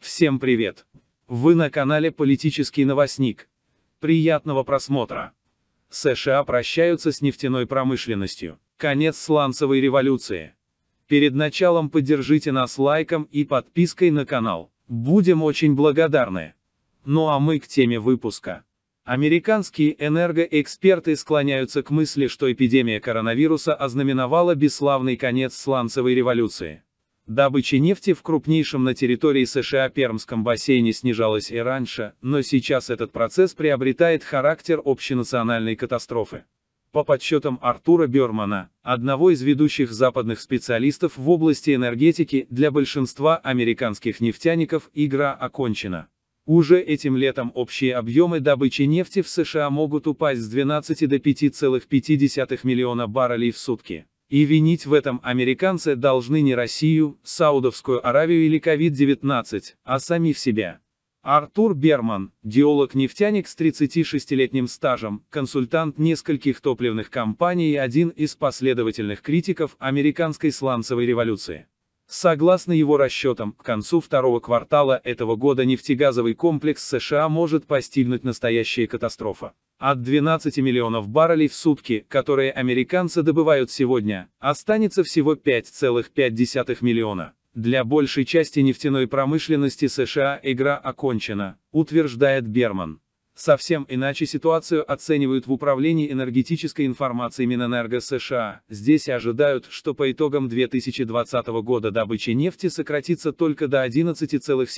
Всем привет! Вы на канале «Политический новостник». Приятного просмотра! США прощаются с нефтяной промышленностью. Конец сланцевой революции. Перед началом поддержите нас лайком и подпиской на канал. Будем очень благодарны. Ну а мы к теме выпуска. Американские энергоэксперты склоняются к мысли, что эпидемия коронавируса ознаменовала бесславный конец сланцевой революции. Добыча нефти в крупнейшем на территории США Пермском бассейне снижалась и раньше, но сейчас этот процесс приобретает характер общенациональной катастрофы. По подсчетам Артура Бермана, одного из ведущих западных специалистов в области энергетики, для большинства американских нефтяников игра окончена. Уже этим летом общие объемы добычи нефти в США могут упасть с 12 до 5,5 миллиона баррелей в сутки. И винить в этом американцы должны не Россию, Саудовскую Аравию или COVID-19, а сами в себя. Артур Берман, геолог-нефтяник с 36-летним стажем, консультант нескольких топливных компаний и один из последовательных критиков американской сланцевой революции. Согласно его расчетам, к концу второго квартала этого года нефтегазовый комплекс США может постигнуть настоящая катастрофа. От 12 миллионов баррелей в сутки, которые американцы добывают сегодня, останется всего 5,5 миллиона. Для большей части нефтяной промышленности США игра окончена, утверждает Берман. Совсем иначе ситуацию оценивают в Управлении энергетической информации Минэнерго США. Здесь ожидают, что по итогам 2020 года добыча нефти сократится только до 11,76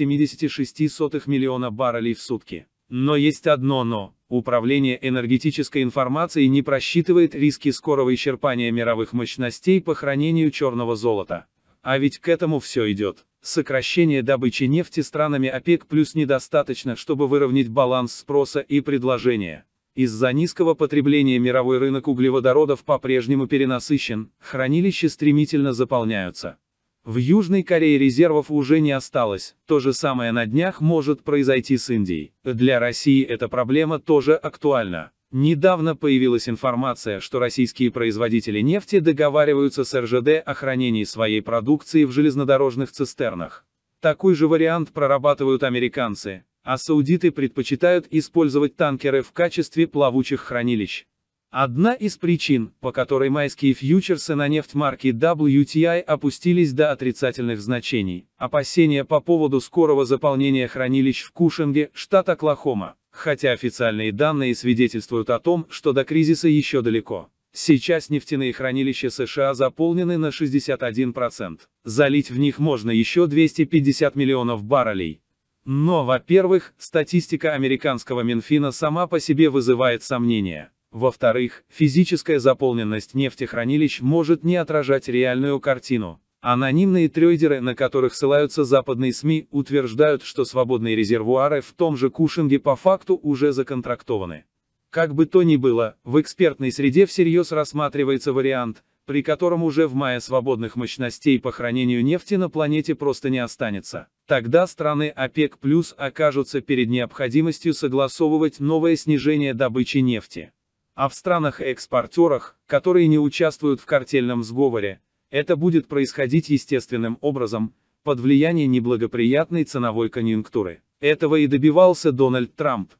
миллиона баррелей в сутки. Но есть одно «но». Управление энергетической информации не просчитывает риски скорого исчерпания мировых мощностей по хранению черного золота. А ведь к этому все идет. Сокращение добычи нефти странами ОПЕК плюс недостаточно, чтобы выровнять баланс спроса и предложения. Из-за низкого потребления мировой рынок углеводородов по-прежнему перенасыщен, хранилища стремительно заполняются. В Южной Корее резервов уже не осталось, то же самое на днях может произойти с Индией. Для России эта проблема тоже актуальна. Недавно появилась информация, что российские производители нефти договариваются с РЖД о хранении своей продукции в железнодорожных цистернах. Такой же вариант прорабатывают американцы, а саудиты предпочитают использовать танкеры в качестве плавучих хранилищ. Одна из причин, по которой майские фьючерсы на нефть марки WTI опустились до отрицательных значений – опасения по поводу скорого заполнения хранилищ в Кушинге, штат Оклахома. Хотя официальные данные свидетельствуют о том, что до кризиса еще далеко. Сейчас нефтяные хранилища США заполнены на 61%. Залить в них можно еще 250 миллионов баррелей. Но, во-первых, статистика американского Минфина сама по себе вызывает сомнения. Во-вторых, физическая заполненность нефтехранилищ может не отражать реальную картину. Анонимные трейдеры, на которых ссылаются западные СМИ, утверждают, что свободные резервуары в том же Кушинге по факту уже законтрактованы. Как бы то ни было, в экспертной среде всерьез рассматривается вариант, при котором уже в мае свободных мощностей по хранению нефти на планете просто не останется. Тогда страны ОПЕК плюс окажутся перед необходимостью согласовывать новое снижение добычи нефти. А в странах-экспортерах, которые не участвуют в картельном сговоре, это будет происходить естественным образом, под влияние неблагоприятной ценовой конъюнктуры. Этого и добивался Дональд Трамп.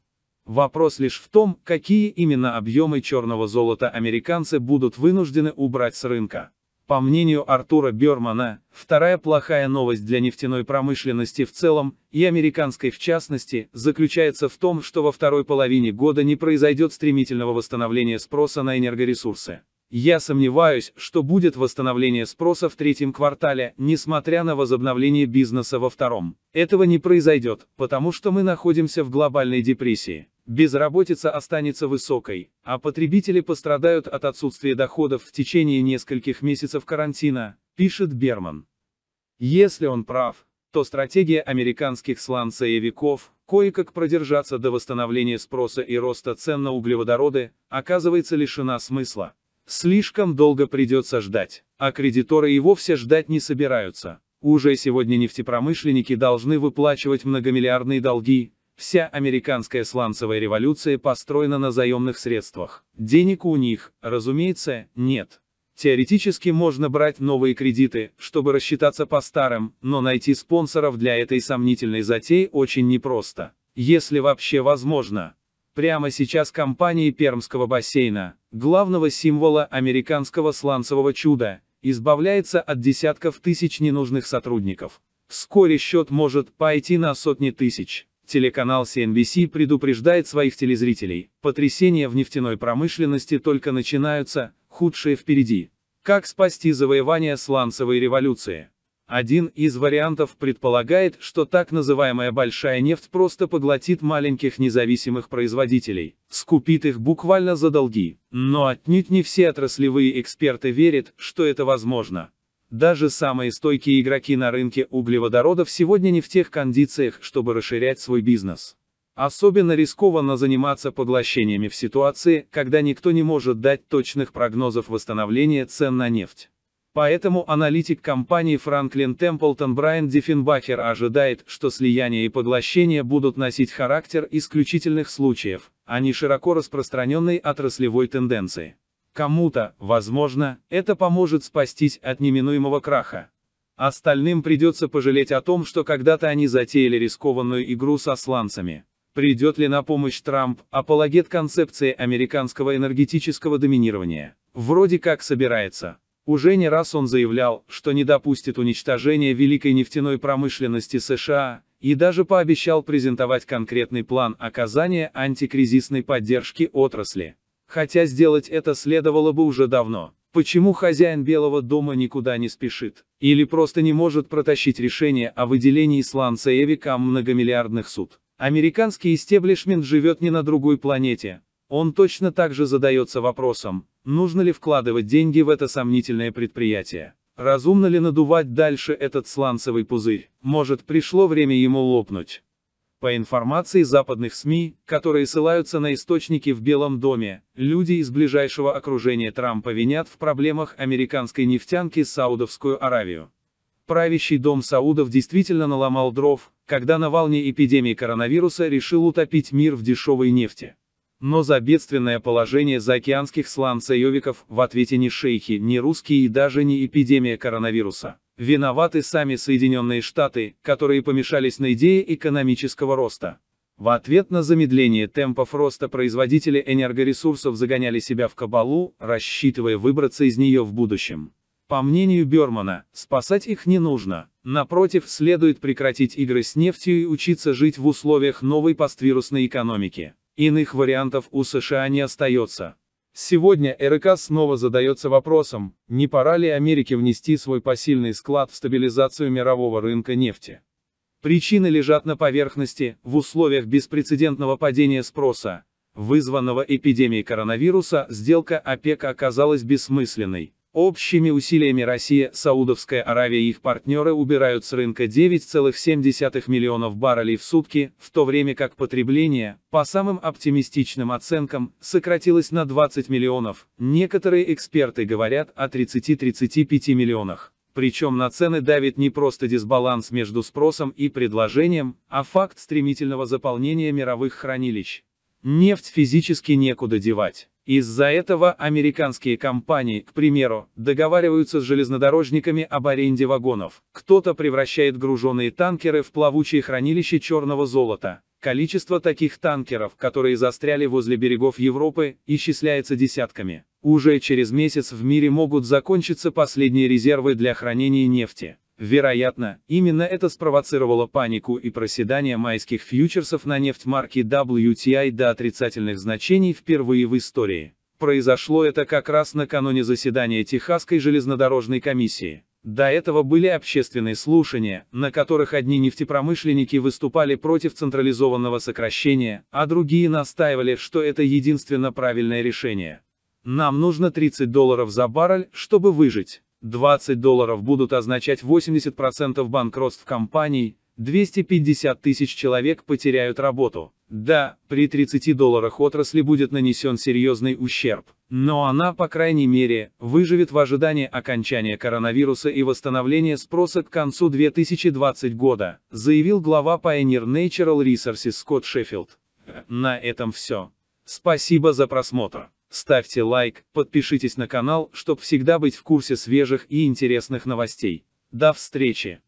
Вопрос лишь в том, какие именно объемы черного золота американцы будут вынуждены убрать с рынка. По мнению Артура Бермана, вторая плохая новость для нефтяной промышленности в целом, и американской в частности, заключается в том, что во второй половине года не произойдет стремительного восстановления спроса на энергоресурсы. Я сомневаюсь, что будет восстановление спроса в третьем квартале, несмотря на возобновление бизнеса во втором. Этого не произойдет, потому что мы находимся в глобальной депрессии. Безработица останется высокой, а потребители пострадают от отсутствия доходов в течение нескольких месяцев карантина, пишет Берман. Если он прав, то стратегия американских сланцеевиков кое-как продержаться до восстановления спроса и роста цен на углеводороды, оказывается лишена смысла. Слишком долго придется ждать, а кредиторы и вовсе ждать не собираются. Уже сегодня нефтепромышленники должны выплачивать многомиллиардные долги, Вся американская сланцевая революция построена на заемных средствах. Денег у них, разумеется, нет. Теоретически можно брать новые кредиты, чтобы рассчитаться по старым, но найти спонсоров для этой сомнительной затеи очень непросто. Если вообще возможно. Прямо сейчас компании Пермского бассейна, главного символа американского сланцевого чуда, избавляется от десятков тысяч ненужных сотрудников. Вскоре счет может пойти на сотни тысяч. Телеканал CNBC предупреждает своих телезрителей, потрясения в нефтяной промышленности только начинаются, худшее впереди. Как спасти завоевание сланцевой революции? Один из вариантов предполагает, что так называемая большая нефть просто поглотит маленьких независимых производителей, скупит их буквально за долги. Но отнюдь не все отраслевые эксперты верят, что это возможно. Даже самые стойкие игроки на рынке углеводородов сегодня не в тех кондициях, чтобы расширять свой бизнес. Особенно рискованно заниматься поглощениями в ситуации, когда никто не может дать точных прогнозов восстановления цен на нефть. Поэтому аналитик компании Franklin Templeton Брайан Диффенбахер ожидает, что слияние и поглощение будут носить характер исключительных случаев, а не широко распространенной отраслевой тенденции. Кому-то, возможно, это поможет спастись от неминуемого краха. Остальным придется пожалеть о том, что когда-то они затеяли рискованную игру со сланцами. Придет ли на помощь Трамп, апологет концепции американского энергетического доминирования? Вроде как собирается. Уже не раз он заявлял, что не допустит уничтожения великой нефтяной промышленности США, и даже пообещал презентовать конкретный план оказания антикризисной поддержки отрасли. Хотя сделать это следовало бы уже давно. Почему хозяин Белого дома никуда не спешит? Или просто не может протащить решение о выделении сланца Эвикам многомиллиардных суд? Американский истеблишмент живет не на другой планете, он точно так же задается вопросом, нужно ли вкладывать деньги в это сомнительное предприятие. Разумно ли надувать дальше этот сланцевый пузырь? Может, пришло время ему лопнуть? По информации западных СМИ, которые ссылаются на источники в Белом доме, люди из ближайшего окружения Трампа винят в проблемах американской нефтянки Саудовскую Аравию. Правящий дом Саудов действительно наломал дров, когда на волне эпидемии коронавируса решил утопить мир в дешевой нефти. Но за бедственное положение заокеанских сланцеевиков в ответе ни шейхи, ни русские и даже не эпидемия коронавируса. Виноваты сами Соединенные Штаты, которые помешались на идее экономического роста. В ответ на замедление темпов роста производители энергоресурсов загоняли себя в кабалу, рассчитывая выбраться из нее в будущем. По мнению Бермана, спасать их не нужно. Напротив, следует прекратить игры с нефтью и учиться жить в условиях новой поствирусной экономики. Иных вариантов у США не остается. Сегодня РК снова задается вопросом, не пора ли Америке внести свой посильный склад в стабилизацию мирового рынка нефти. Причины лежат на поверхности, в условиях беспрецедентного падения спроса, вызванного эпидемией коронавируса, сделка ОПЕК оказалась бессмысленной. Общими усилиями Россия, Саудовская Аравия и их партнеры убирают с рынка 9,7 миллионов баррелей в сутки, в то время как потребление, по самым оптимистичным оценкам, сократилось на 20 миллионов, некоторые эксперты говорят о 30-35 миллионах. Причем на цены давит не просто дисбаланс между спросом и предложением, а факт стремительного заполнения мировых хранилищ. Нефть физически некуда девать. Из-за этого американские компании, к примеру, договариваются с железнодорожниками об аренде вагонов. Кто-то превращает груженные танкеры в плавучие хранилища черного золота. Количество таких танкеров, которые застряли возле берегов Европы, исчисляется десятками. Уже через месяц в мире могут закончиться последние резервы для хранения нефти. Вероятно, именно это спровоцировало панику и проседание майских фьючерсов на нефть марки WTI до отрицательных значений впервые в истории. Произошло это как раз накануне заседания Техасской железнодорожной комиссии. До этого были общественные слушания, на которых одни нефтепромышленники выступали против централизованного сокращения, а другие настаивали, что это единственно правильное решение. Нам нужно 30 долларов за баррель, чтобы выжить. 20 долларов будут означать 80% банкротств компаний, 250 тысяч человек потеряют работу. Да, при 30 долларах отрасли будет нанесен серьезный ущерб, но она, по крайней мере, выживет в ожидании окончания коронавируса и восстановления спроса к концу 2020 года, заявил глава Pioneer Natural Resources Скотт Шеффилд. На этом все. Спасибо за просмотр. Ставьте лайк, подпишитесь на канал, чтобы всегда быть в курсе свежих и интересных новостей. До встречи!